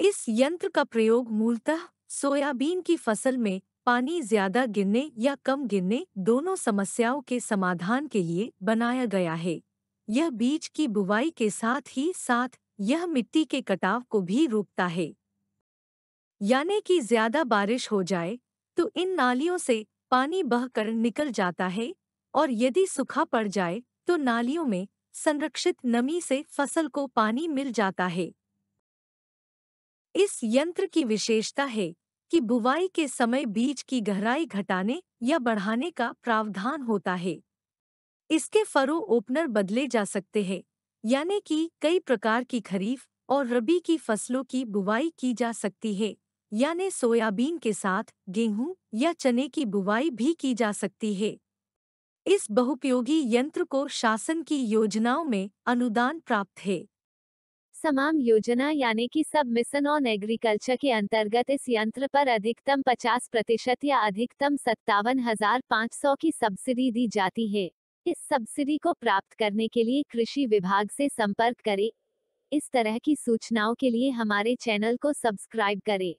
इस यंत्र का प्रयोग मूलतः सोयाबीन की फसल में पानी ज्यादा गिरने या कम गिरने दोनों समस्याओं के समाधान के लिए बनाया गया है यह बीज की बुवाई के साथ ही साथ यह मिट्टी के कटाव को भी रोकता है यानी कि ज्यादा बारिश हो जाए तो इन नालियों से पानी बहकर निकल जाता है और यदि सूखा पड़ जाए तो नालियों में संरक्षित नमी से फसल को पानी मिल जाता है इस यंत्र की विशेषता है कि बुवाई के समय बीज की गहराई घटाने या बढ़ाने का प्रावधान होता है इसके फरो ओपनर बदले जा सकते हैं यानी कि कई प्रकार की खरीफ और रबी की फसलों की बुवाई की जा सकती है यानी सोयाबीन के साथ गेहूं या चने की बुवाई भी की जा सकती है इस बहुपयोगी यंत्र को शासन की योजनाओं में अनुदान प्राप्त है समाम योजना यानी कि सब मिशन ऑन एग्रीकल्चर के अंतर्गत इस यंत्र पर अधिकतम 50 प्रतिशत या अधिकतम सत्तावन हजार पाँच सौ की सब्सिडी दी जाती है इस सब्सिडी को प्राप्त करने के लिए कृषि विभाग से संपर्क करें इस तरह की सूचनाओं के लिए हमारे चैनल को सब्सक्राइब करें